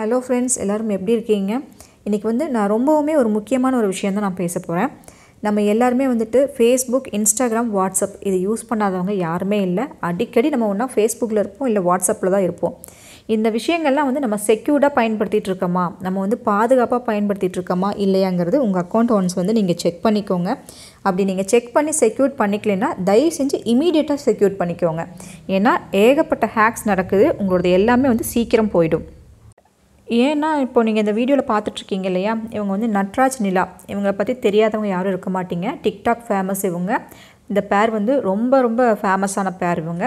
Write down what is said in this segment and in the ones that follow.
hello friends எல்லோரும் எப்படி இருக்கீங்க இன்றைக்கி வந்து நான் ரொம்பவுமே ஒரு முக்கியமான ஒரு விஷயம் தான் நான் பேச போகிறேன் நம்ம எல்லாருமே வந்துட்டு ஃபேஸ்புக் இன்ஸ்டாகிராம் வாட்ஸ்அப் இது யூஸ் பண்ணாதவங்க யாருமே இல்லை அடிக்கடி நம்ம ஒன்றா ஃபேஸ்புக்கில் இருப்போம் இல்லை வாட்ஸ்அப்பில் தான் இருப்போம் இந்த விஷயங்கள்லாம் வந்து நம்ம செக்யூர்டாக பயன்படுத்திகிட்டு இருக்கோமா நம்ம வந்து பாதுகாப்பாக பயன்படுத்திகிட்டு இருக்கோமா இல்லையாங்கிறது உங்கள் அக்கௌண்ட் ஒன்ஸ் வந்து நீங்கள் செக் பண்ணிக்கோங்க அப்படி நீங்கள் செக் பண்ணி செக்யூர் பண்ணிக்கலைன்னா தயவு செஞ்சு இமீடியட்டாக செக்யூர் பண்ணிக்கோங்க ஏன்னா ஏகப்பட்ட ஹேக்ஸ் நடக்குது உங்களோட எல்லாமே வந்து சீக்கிரம் போயிடும் ஏன்னா இப்போ நீங்கள் இந்த வீடியோவில் பார்த்துட்ருக்கீங்க இல்லையா இவங்க வந்து நட்ராஜ் நிலா இவங்களை பற்றி தெரியாதவங்க யாரும் இருக்க மாட்டீங்க டிக்டாக் ஃபேமஸ் இவங்க இந்த பேர் வந்து ரொம்ப ரொம்ப ஃபேமஸான பேர் இவங்க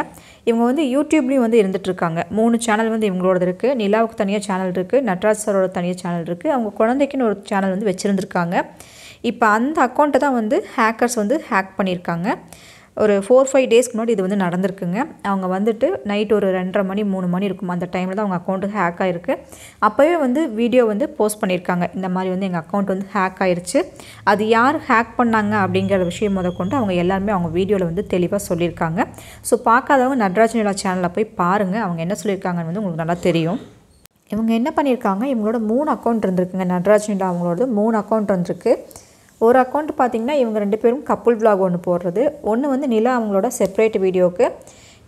இவங்க வந்து யூடியூப்லேயும் வந்து இருந்துகிட்ருக்காங்க மூணு சேனல் வந்து இவங்களோட இருக்குது நிலாவுக்கு தனியாக சேனல் இருக்குது நட்ராஜ் சரோட தனியாக சேனல் இருக்குது அவங்க குழந்தைக்குன்னு ஒரு சேனல் வந்து வச்சுருந்துருக்காங்க இப்போ அந்த அக்கௌண்ட்டை தான் வந்து ஹேக்கர்ஸ் வந்து ஹேக் பண்ணியிருக்காங்க ஒரு ஃபோர் ஃபைவ் டேஸ்க்கு முன்னாடி இது வந்து நடந்திருக்குங்க அவங்க வந்துட்டு நைட் ஒரு ரெண்டரை மணி மூணு மணி இருக்கும் அந்த டைமில் தான் அவங்க அக்கௌண்ட்டு ஹேக் ஆகிருக்கு அப்போவே வந்து வீடியோ வந்து போஸ்ட் பண்ணியிருக்காங்க இந்த மாதிரி வந்து எங்கள் அக்கௌண்ட் வந்து ஹேக் ஆகிருச்சு அது யார் ஹேக் பண்ணாங்க அப்படிங்கிற விஷயம் முத கொண்டு அவங்க எல்லாருமே அவங்க வீடியோவில் வந்து தெளிவாக சொல்லியிருக்காங்க ஸோ பார்க்காதவங்க நட்ராஜ் நிலா சேனலில் போய் பாருங்கள் அவங்க என்ன சொல்லியிருக்காங்கன்னு வந்து உங்களுக்கு நல்லா தெரியும் இவங்க என்ன பண்ணியிருக்காங்க இவங்களோட மூணு அக்கௌண்ட் இருந்திருக்குங்க நடராஜ் நிலா அவங்களோட மூணு அக்கௌண்ட் இருந்திருக்கு ஒரு அக்கௌண்ட் பார்த்திங்கன்னா இவங்க ரெண்டு பேரும் கப்புள் விலாக் ஒன்று போடுறது ஒன்று வந்து நிலா அவங்களோட செப்பரேட் வீடியோவுக்கு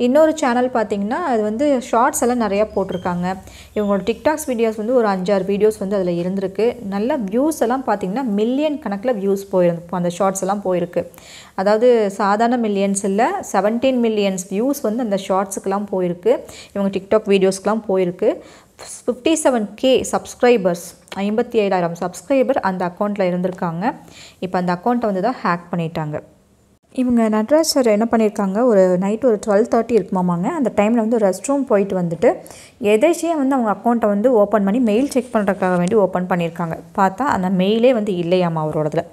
இன்னொரு சேனல் பார்த்திங்கன்னா அது வந்து ஷார்ட்ஸ் எல்லாம் நிறையா போட்டிருக்காங்க இவங்களோட டிக்டாக்ஸ் வீடியோஸ் வந்து ஒரு அஞ்சாறு வீடியோஸ் வந்து அதில் இருந்திருக்கு நல்ல வியூஸ் எல்லாம் பார்த்திங்கன்னா மில்லியன் கணக்கில் வியூஸ் போயிருந்து அந்த ஷார்ட்ஸ் எல்லாம் போயிருக்கு அதாவது சாதாரண மில்லியன்ஸ் இல்லை செவன்டீன் மில்லியன்ஸ் வியூஸ் வந்து அந்த ஷார்ட்ஸுக்கெல்லாம் போயிருக்கு இவங்க டிக்டாக் வீடியோஸ்க்கெலாம் போயிருக்கு ஃபிஃப்டி செவன் கே சப்ஸ்கிரைபர்ஸ் ஐம்பத்தி ஏழாயிரம் சப்ஸ்கிரைபர் அந்த அக்கௌண்ட்டில் இருந்திருக்காங்க இப்போ அந்த அக்கௌண்ட்டை வந்து தான் ஹேக் பண்ணிட்டாங்க இவங்க நட்ராஜ் சார் என்ன பண்ணியிருக்காங்க ஒரு நைட் ஒரு டுவெல் தேர்ட்டி இருக்குமாமாங்க அந்த டைமில் வந்து ரெஸ்ட் ரூம் போயிட்டு வந்துட்டு எதேச்சியாக வந்து அவங்க அக்கௌண்ட்டை வந்து ஓப்பன் பண்ணி மெயில் செக் பண்ணுறதுக்காக வேண்டி ஓப்பன் பண்ணியிருக்காங்க பார்த்தா அந்த மெயிலே வந்து இல்லையாமா அவரோடதில்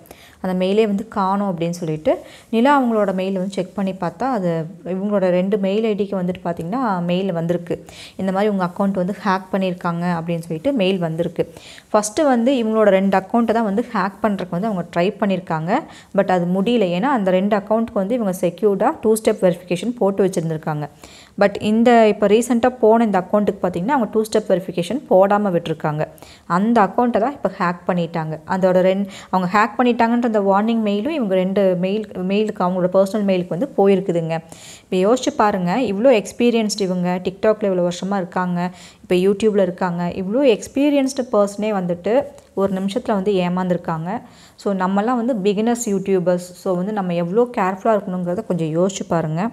அந்த மெயிலே வந்து காணும் அப்படின்னு சொல்லிட்டு நிலா அவங்களோட மெயில் வந்து செக் பண்ணி பார்த்தா அது இவங்களோட ரெண்டு மெயில் ஐடிக்கு வந்துட்டு பார்த்திங்கன்னா மெயில் வந்திருக்கு இந்த மாதிரி உங்கள் அக்கௌண்ட் வந்து ஹேக் பண்ணியிருக்காங்க அப்படின்னு சொல்லிட்டு மெயில் வந்திருக்கு ஃபஸ்ட்டு வந்து இவங்களோட ரெண்டு அக்கௌண்ட்டை தான் வந்து ஹேக் பண்ணுறதுக்கு வந்து அவங்க ட்ரை பண்ணியிருக்காங்க பட் அது முடியல ஏன்னா அந்த ரெண்டு அக்கௌண்ட்டுக்கு வந்து இவங்க செக்யூர்டாக டூ ஸ்டெப் வெரிஃபிகேஷன் போட்டு வச்சுருந்துருக்காங்க பட் இந்த இப்போ ரீசெண்டாக போன இந்த அக்கௌண்ட்டுக்கு பார்த்திங்கன்னா அவங்க டூ ஸ்டெப் வெரிஃபிகேஷன் போடாமல் விட்டுருக்காங்க அந்த அக்கௌண்ட்டை தான் இப்போ ஹேக் பண்ணிட்டாங்க அதோட ரெண்டு அவங்க ஹேக் பண்ணிட்டாங்கன்ற அந்த வார்னிங் மெயிலும் இவங்க ரெண்டு மெயில் மெயிலுக்கு அவங்களோட பர்சனல் மெயிலுக்கு வந்து போயிருக்குதுங்க இப்போ யோசிச்சு பாருங்கள் இவ்வளோ எக்ஸ்பீரியன்ஸ்டு இவங்க டிக்டாக்ல இவ்வளோ வருஷமாக இருக்காங்க இப்போ யூடியூப்பில் இருக்காங்க இவ்வளோ எக்ஸ்பீரியன்ஸ்டு பர்சனே வந்துட்டு ஒரு நிமிஷத்தில் வந்து ஏமாந்துருக்காங்க ஸோ நம்மலாம் வந்து பிகினர்ஸ் யூடியூபர்ஸ் ஸோ வந்து நம்ம எவ்வளோ கேர்ஃபுல்லாக இருக்கணுங்கிறத கொஞ்சம் யோசிச்சு பாருங்கள்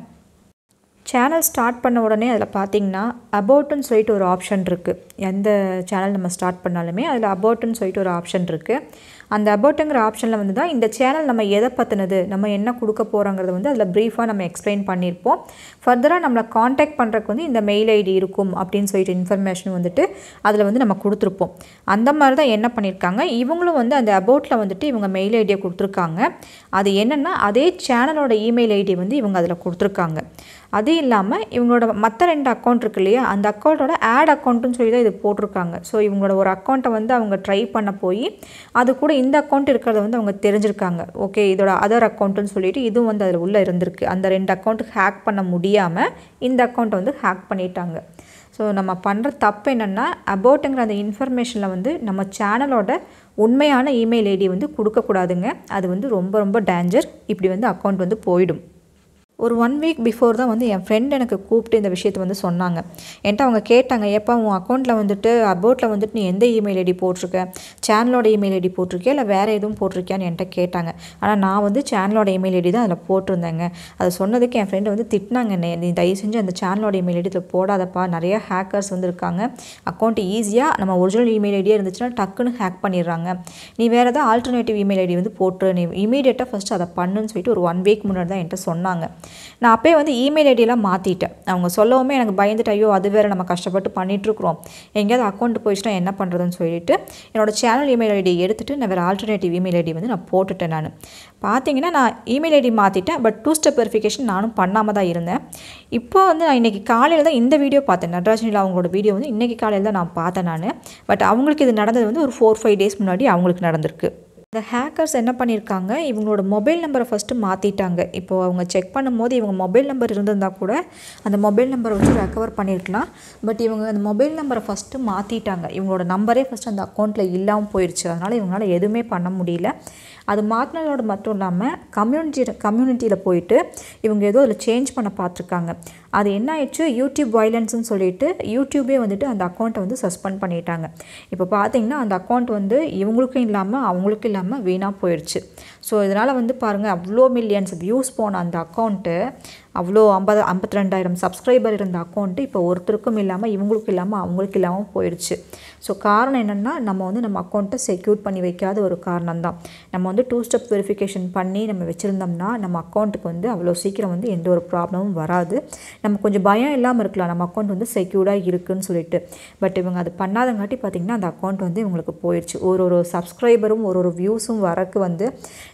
சேனல் ஸ்டார்ட் பண்ண உடனே அதில் பார்த்திங்கன்னா அபவுட்டுன்னு சொல்லிட்டு ஒரு ஆப்ஷன் இருக்குது எந்த சேனல் நம்ம ஸ்டார்ட் பண்ணாலுமே அதில் அபவுட்டுன்னு சொல்லிட்டு ஒரு ஆப்ஷன் இருக்குது அந்த அபவுட்டுங்கிற ஆப்ஷனில் வந்து தான் இந்த சேனல் நம்ம எதை பற்றினது நம்ம என்ன கொடுக்க போகிறோங்கிறத வந்து அதில் ப்ரீஃபாக நம்ம எக்ஸ்பிளைன் பண்ணியிருப்போம் ஃபர்தராக நம்மளை காண்டாக்ட் பண்ணுறக்கு வந்து இந்த மெயில் ஐடி இருக்கும் அப்படின்னு சொல்லிட்டு இன்ஃபர்மேஷன் வந்துட்டு அதில் வந்து நம்ம கொடுத்துருப்போம் அந்த மாதிரி தான் என்ன பண்ணியிருக்காங்க இவங்களும் வந்து அந்த அபவுட்டில் வந்துட்டு இவங்க மெயில் ஐடியை கொடுத்துருக்காங்க அது என்னென்னா அதே சேனலோட இமெயில் ஐடி வந்து இவங்க அதில் கொடுத்துருக்காங்க அது இல்லாமல் இவங்களோட மற்ற ரெண்டு அக்கௌண்ட் இருக்கு இல்லையா அந்த அக்கௌண்ட்டோட ஆட் அக்கௌண்ட்டுன்னு சொல்லி தான் இது போட்டிருக்காங்க ஸோ இவங்களோட ஒரு அக்கௌண்ட்டை வந்து அவங்க ட்ரை பண்ண போய் அது கூட இந்த அக்கௌண்ட் இருக்கிறத வந்து அவங்க தெரிஞ்சிருக்காங்க ஓகே இதோட அதர் அக்கௌண்ட்டுன்னு சொல்லிட்டு இதுவும் வந்து அதில் உள்ளே இருந்திருக்கு அந்த ரெண்டு அக்கௌண்ட்டு ஹேக் பண்ண முடியாமல் இந்த அக்கௌண்ட்டை வந்து ஹேக் பண்ணிட்டாங்க ஸோ நம்ம பண்ணுற தப்பு என்னென்னா அபவுட்டுங்கிற அந்த இன்ஃபர்மேஷனில் வந்து நம்ம சேனலோட உண்மையான இமெயில் ஐடி வந்து கொடுக்கக்கூடாதுங்க அது வந்து ரொம்ப ரொம்ப டேஞ்சர் இப்படி வந்து அக்கௌண்ட் வந்து போயிடும் ஒரு ஒன் வீக் பிஃபோர் தான் வந்து என் ஃப்ரெண்ட் எனக்கு கூப்பிட்டு இந்த விஷயத்தை வந்து சொன்னாங்க என்கிட்ட அவங்க கேட்டாங்க எப்போ உன் அக்கௌண்ட்டில் வந்துட்டு அபோட்டில் வந்துட்டு நீ எந்த இமெயில் ஐடி போட்டிருக்க சேனலோட இமெயில் ஐடி போட்டிருக்கியா இல்லை வேறு எதுவும் போட்டிருக்கியான்னு என்கிட்ட கேட்டாங்க ஆனால் நான் வந்து சேனலோட இமெயில் ஐடி தான் அதில் போட்டிருந்தேங்க அதை சொன்னதுக்கு என் ஃப்ரெண்டு வந்து திட்டினாங்க என்ன நீ தயவு செஞ்சு அந்த சேனலோட இமெயில் ஐடி போடாதப்பா நிறைய ஹேக்கர்ஸ் வந்து இருக்காங்க அக்கௌண்ட் ஈஸியாக நம்ம ஒரிஜினல் இமெயில் ஐடியாக இருந்துச்சுன்னா டக்குன்னு ஹேக் பண்ணிடுறாங்க நீ வேறு ஏதாவது ஆல்டர்னேட்டிவ் இமெயில் ஐடி வந்து போட்டு நீ இமீடியட்டாக ஃபஸ்ட்டு அதை பண்ணுன்னு சொல்லிட்டு ஒரு ஒன் வீக் முன்னாடி தான் என்கிட்ட சொன்னாங்க நான் அப்போயே வந்து இமெயில் ஐடியெல்லாம் மாற்றிட்டேன் அவங்க சொல்லவுமே எனக்கு பயந்துட்டு ஐயோ அது வேறு நம்ம கஷ்டப்பட்டு பண்ணிகிட்ருக்குறோம் எங்கேயாவது அக்கௌண்ட் போயிடுச்சுன்னா என்ன பண்ணுறதுன்னு சொல்லிட்டு என்னோடய சேனல் இமெயில் ஐடி எடுத்துகிட்டு நான் வேறு ஆல்டர்னேட்டிவ் இமெயில் ஐடி வந்து நான் போட்டுட்டேன் நான் பார்த்தீங்கன்னா நான் இமெயில் ஐடி மாற்றிட்டேன் பட் டூ ஸ்டெப் வெரிஃபிகேஷன் நானும் பண்ணாமல் தான் இருந்தேன் இப்போ வந்து நான் இன்றைக்கி காலையில் தான் இந்த வீடியோ பார்த்தேன் நடராஜனில் அவங்களோட வீடியோ வந்து இன்றைக்கி காலையில் தான் நான் பார்த்தேன் நான் பட் அவங்களுக்கு இது நடந்தது வந்து ஒரு ஃபோர் ஃபைவ் டேஸ் முன்னாடி அவங்களுக்கு நடந்திருக்கு இந்த ஹேக்கர்ஸ் என்ன பண்ணியிருக்காங்க இவங்களோட மொபைல் நம்பரை ஃபஸ்ட்டு மாற்றிட்டாங்க இப்போது அவங்க செக் பண்ணும்போது இவங்க மொபைல் நம்பர் இருந்திருந்தால் கூட அந்த மொபைல் நம்பரை வச்சு ரெக்கவர் பண்ணியிருக்கலாம் பட் இவங்க அந்த மொபைல் நம்பரை ஃபஸ்ட்டு மாற்றிட்டாங்க இவங்களோட நம்பரே ஃபஸ்ட்டு அந்த அக்கௌண்ட்டில் இல்லாமல் போயிடுச்சு அதனால் இவங்களால் எதுவுமே பண்ண முடியல அது மாற்றினதோடு மட்டும் இல்லாமல் கம்யூனிட்டி கம்யூனிட்டியில் போயிட்டு இவங்க ஏதோ அதில் சேஞ்ச் பண்ண பார்த்துருக்காங்க அது என்ன ஆயிடுச்சு யூடியூப் வைலன்ஸ்னு சொல்லிட்டு யூடியூபே வந்துட்டு அந்த அக்கௌண்ட்டை வந்து சஸ்பெண்ட் பண்ணிட்டாங்க இப்போ பார்த்தீங்கன்னா அந்த அக்கௌண்ட் வந்து இவங்களுக்கும் இல்லாமல் அவங்களுக்கும் இல்லாமல் இல்லாமல் வீணாக போயிடுச்சு ஸோ இதனால் வந்து பாருங்கள் அவ்வளோ மில்லியன்ஸ் வியூஸ் போன அந்த அக்கௌண்ட்டு அவ்வளோ ஐம்பது ஐம்பத்தி ரெண்டாயிரம் சப்ஸ்கிரைபர் இருந்த அக்கௌண்ட்டு இப்போ ஒருத்தருக்கும் இல்லாமல் இவங்களுக்கும் இல்லாமல் அவங்களுக்கு இல்லாமல் போயிடுச்சு ஸோ காரணம் என்னென்னா நம்ம வந்து நம்ம அக்கௌண்ட்டை செக்யூர் பண்ணி வைக்காத ஒரு காரணம் தான் நம்ம வந்து டூ ஸ்டெப் வெரிஃபிகேஷன் பண்ணி நம்ம வச்சுருந்தோம்னா நம்ம அக்கௌண்ட்டுக்கு வந்து அவ்வளோ சீக்கிரம் வந்து எந்த ஒரு ப்ராப்ளமும் வராது நம்ம கொஞ்சம் பயம் இல்லாமல் இருக்கலாம் நம்ம அக்கௌண்ட் வந்து செக்யூர்டாக இருக்குதுன்னு சொல்லிட்டு பட் இவங்க அது பண்ணாதங்காட்டி பார்த்திங்கன்னா அந்த அக்கௌண்ட் வந்து இவங்களுக்கு போயிடுச்சு ஒரு ஒரு சப்ஸ்கிரைபரும் ஒரு ஒரு வியூஸும் வரக்கு வந்து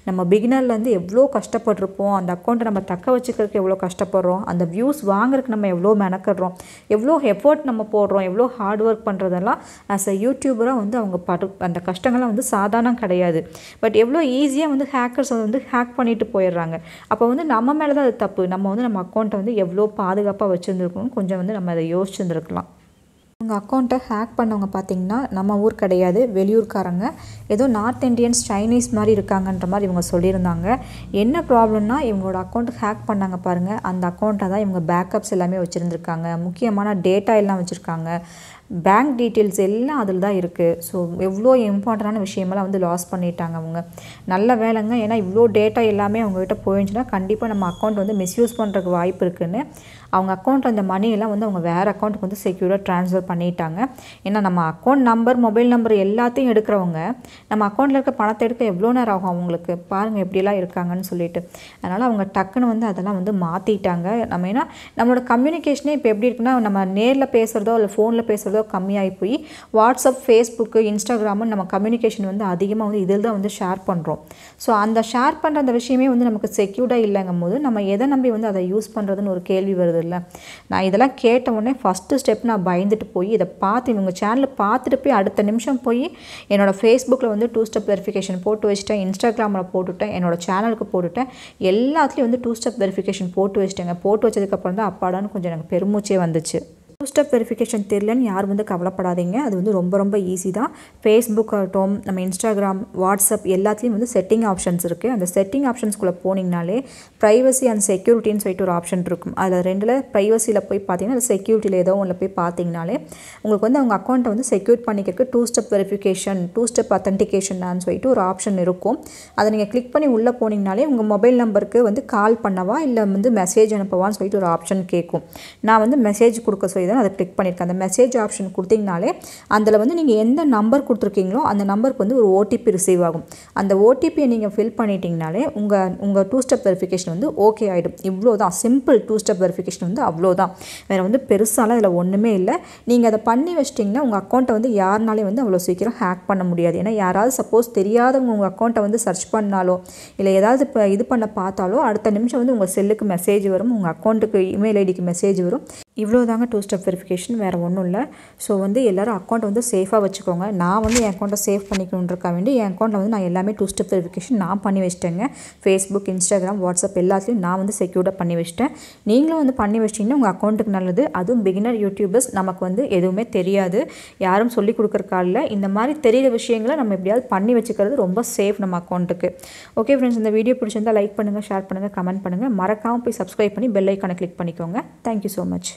நம்ம பிகினர்லேருந்து எவ்வளோ கஷ்டப்பட்டிருப்போம் அந்த அக்கௌண்ட்டை நம்ம தக்க வச்சுக்கிறதுக்கு எவ்வளோ கஷ்டம் கஷ்டப்படுறோம் அந்த வியூஸ் வாங்குறதுக்கு நம்ம எவ்வளோ மெனக்கடுறோம் எவ்வளோ எஃபர்ட் நம்ம போடுறோம் எவ்வளோ ஹார்ட் ஒர்க் பண்ணுறதெல்லாம் ஆஸ் அ யூடியூபராக வந்து அவங்க படு அந்த கஷ்டங்கள்லாம் வந்து சாதாரணம் கிடையாது பட் எவ்வளோ ஈஸியாக வந்து ஹேக்கர்ஸ் வந்து ஹேக் பண்ணிட்டு போயிடுறாங்க அப்போ வந்து நம்ம மேலே தான் அது தப்பு நம்ம வந்து நம்ம அக்கௌண்ட்டை வந்து எவ்வளோ பாதுகாப்பாக வச்சுருந்துருக்கணும்னு கொஞ்சம் வந்து நம்ம அதை யோசிச்சுருந்துருக்கலாம் உங்கள் அக்கௌண்ட்டை ஹேக் பண்ணவங்க பார்த்திங்கன்னா நம்ம ஊர் கிடையாது வெளியூர்காரங்க ஏதோ நார்த் இண்டியன்ஸ் சைனீஸ் மாதிரி இருக்காங்கன்ற மாதிரி இவங்க சொல்லியிருந்தாங்க என்ன ப்ராப்ளம்னா இவங்களோட அக்கௌண்ட்டு ஹேக் பண்ணாங்க பாருங்கள் அந்த அக்கௌண்ட்டை தான் இவங்க பேக்கப்ஸ் எல்லாமே வச்சுருந்துருக்காங்க முக்கியமான டேட்டா எல்லாம் வச்சுருக்காங்க பேங்க் டீட்டெயில்ஸ் எல்லாம் அதில் தான் இருக்குது ஸோ எவ்வளோ இம்பார்ட்டண்டான விஷயமெல்லாம் வந்து லாஸ் பண்ணிட்டாங்க அவங்க நல்ல வேலைங்க ஏன்னா இவ்வளோ டேட்டா எல்லாமே அவங்ககிட்ட போயிடுச்சுன்னா கண்டிப்பாக நம்ம அக்கௌண்ட் வந்து மிஸ்யூஸ் பண்ணுறதுக்கு வாய்ப்பு இருக்குதுன்னு அவங்க அக்கௌண்ட்டில் அந்த மணியெல்லாம் வந்து அவங்க வேறு அக்கௌண்ட்டுக்கு வந்து செக்யூராக ட்ரான்ஸ்ஃபர் பண்ணிட்டாங்க ஏன்னா நம்ம அக்கௌண்ட் நம்பர் மொபைல் நம்பர் எல்லாத்தையும் எடுக்கிறவங்க நம்ம அக்கௌண்ட்டில் இருக்க பணத்தை எடுக்க எவ்வளோ நேரம் ஆகும் அவங்களுக்கு பாருங்கள் எப்படிலாம் இருக்காங்கன்னு சொல்லிட்டு அதனால் அவங்க டக்குன்னு வந்து அதெல்லாம் வந்து மாற்றிட்டாங்க நம்ம ஏன்னா நம்மளோட கம்யூனிகேஷனே இப்போ எப்படி இருக்குன்னா நம்ம நேரில் பேசுகிறதோ இல்லை ஃபோனில் பேசுகிறதோ ஏதோ கம்மியாகி போய் வாட்ஸ்அப் ஃபேஸ்புக்கு இன்ஸ்டாகிராமு நம்ம கம்யூனிகேஷன் வந்து அதிகமாக வந்து இதில் தான் வந்து ஷேர் பண்ணுறோம் ஸோ அந்த ஷேர் பண்ணுற அந்த விஷயமே வந்து நமக்கு செக்யூர்டாக இல்லைங்கும் போது நம்ம எதை நம்பி வந்து அதை யூஸ் பண்ணுறதுன்னு ஒரு கேள்வி வருது இல்லை நான் இதெல்லாம் கேட்ட உடனே ஃபஸ்ட்டு ஸ்டெப் நான் பயந்துட்டு போய் இதை பார்த்து இவங்க சேனலில் பார்த்துட்டு போய் அடுத்த நிமிஷம் போய் என்னோடய ஃபேஸ்புக்கில் வந்து டூ ஸ்டெப் வெரிஃபிகேஷன் போட்டு வச்சுட்டேன் இன்ஸ்டாகிராமில் போட்டுவிட்டேன் என்னோடய சேனலுக்கு போட்டுவிட்டேன் எல்லாத்துலேயும் வந்து டூ ஸ்டெப் வெரிஃபிகேஷன் போட்டு வச்சுட்டேங்க போட்டு வச்சதுக்கப்புறம் தான் அப்பாடான்னு கொஞ்சம் எனக்கு பெருமூச்சே வந்துச்சு டூ ஸ்டெப் வெரிஃபிகேஷன் தெரிலன்னு யார் வந்து கவலைப்படாதீங்க அது வந்து ரொம்ப ரொம்ப ஈஸி தான் ஃபேஸ்புக் ஆகட்டும் நம்ம இன்ஸ்டாகிராம் வாட்ஸ்அப் எல்லாத்துலேயும் வந்து செட்டிங் ஆப்ஷன்ஸ் இருக்குது அந்த செட்டிங் ஆப்ஷன்ஸ்குள்ளே போனீங்கனாலே ப்ரைவசி அண்ட் செக்யூரிட்டின்னு சொல்லிட்டு ஒரு ஆப்ஷன் இருக்கும் அதில் ரெண்டில் ப்ரைவசியில் போய் பார்த்தீங்கன்னா அந்த செக்யூரிட்டியில் ஏதோ ஒன்றில் போய் பார்த்தீங்கனாலே உங்களுக்கு வந்து அவங்க அக்கௌண்ட்டை வந்து செக்யூர் பண்ணிக்கிறக்கு two step verification two step authentication சொல்லிட்டு ஒரு ஆப்ஷன் இருக்கும் அதை நீங்கள் கிளிக் பண்ணி உள்ளே போனீங்கனாலே உங்கள் மொபைல் நம்பருக்கு வந்து கால் பண்ணவா இல்லை வந்து மெசேஜ் அனுப்பவான்னு சொல்லிட்டு ஒரு ஆப்ஷன் கேட்கும் நான் வந்து மெசேஜ் கொடுக்க சொல்லி தான் அதை கிளிக் பண்ணியிருக்கேன் அந்த மெசேஜ் ஆப்ஷன் கொடுத்தீங்கனாலே அதில் வந்து நீங்கள் எந்த நம்பர் கொடுத்துருக்கீங்களோ அந்த நம்பருக்கு வந்து ஒரு ஓடிபி ரிசீவ் ஆகும் அந்த ஓடிபியை நீங்கள் ஃபில் பண்ணிட்டீங்கனாலே உங்கள் உங்கள் டூ ஸ்டெப் வெரிஃபிகேஷன் வந்து ஓகே ஆகிடும் இவ்வளோ தான் சிம்பிள் டூ ஸ்டெப் வெரிஃபிகேஷன் வந்து அவ்வளோ தான் வேறு வந்து பெருசாலாம் இதில் ஒன்றுமே இல்லை நீங்கள் அதை பண்ணி வச்சிட்டிங்கன்னா உங்கள் அக்கௌண்ட்டை வந்து யாருனாலே வந்து அவ்வளோ சீக்கிரம் ஹேக் பண்ண முடியாது ஏன்னா யாராவது சப்போஸ் தெரியாதவங்க உங்கள் அக்கௌண்ட்டை வந்து சர்ச் பண்ணாலோ இல்லை ஏதாவது இப்போ இது பண்ண பார்த்தாலோ அடுத்த நிமிஷம் வந்து உங்கள் செல்லுக்கு மெசேஜ் வரும் உங்கள் அக்கௌண்ட்டுக்கு இமெயில் ஐடிக்கு மெசேஜ் வரும் இவ்வளோ தாங்க டூ ஸ்டெப் வெரிஃபிகேஷன் வேறு ஒன்றும் இல்லை ஸோ வந்து எல்லோரும் அக்கௌண்ட் வந்து சேஃபாக வச்சுக்கோங்க நான் வந்து என் அக்கௌண்ட்டை சேவ் பண்ணிக்கணுன்றக்க வேண்டி என் அக்கௌண்ட்டில் வந்து நான் எல்லாமே டூ ஸ்டெப் வெரிஃபிகேஷன் நான் பண்ணி வச்சிட்டேங்க ஃபேஸ்புக் இன்ஸ்டாகிராம் வாட்ஸ்அப் எல்லாத்துலேயும் நான் வந்து செக்யூர்டாக பண்ணி வச்சிட்டேன் நீங்களும் வந்து பண்ணி வச்சிங்கன்னா உங்கள் அக்கௌண்ட்டுக்கு நல்லது அதுவும் பிகினர் யூடியூபர்ஸ் நமக்கு வந்து எதுவுமே தெரியாது யாரும் சொல்லி கொடுக்குறக்கால இந்த மாதிரி தெரியிற விஷயங்களை நம்ம எப்படியாவது பண்ணி வச்சுக்கிறது ரொம்ப சேஃப் நம்ம அக்கௌண்ட்டுக்கு ஓகே ஃப்ரெண்ட்ஸ் இந்த வீடியோ பிடிச்சிருந்தால் லைக் பண்ணுங்கள் ஷேர் பண்ணுங்கள் கமெண்ட் பண்ணுங்கள் மறக்காமல் போய் சப்ஸ்கிரைப் பண்ணி பெல் ஐக்கானை கிளிக் பண்ணிக்கோங்க தேங்க்யூ ஸோ மச்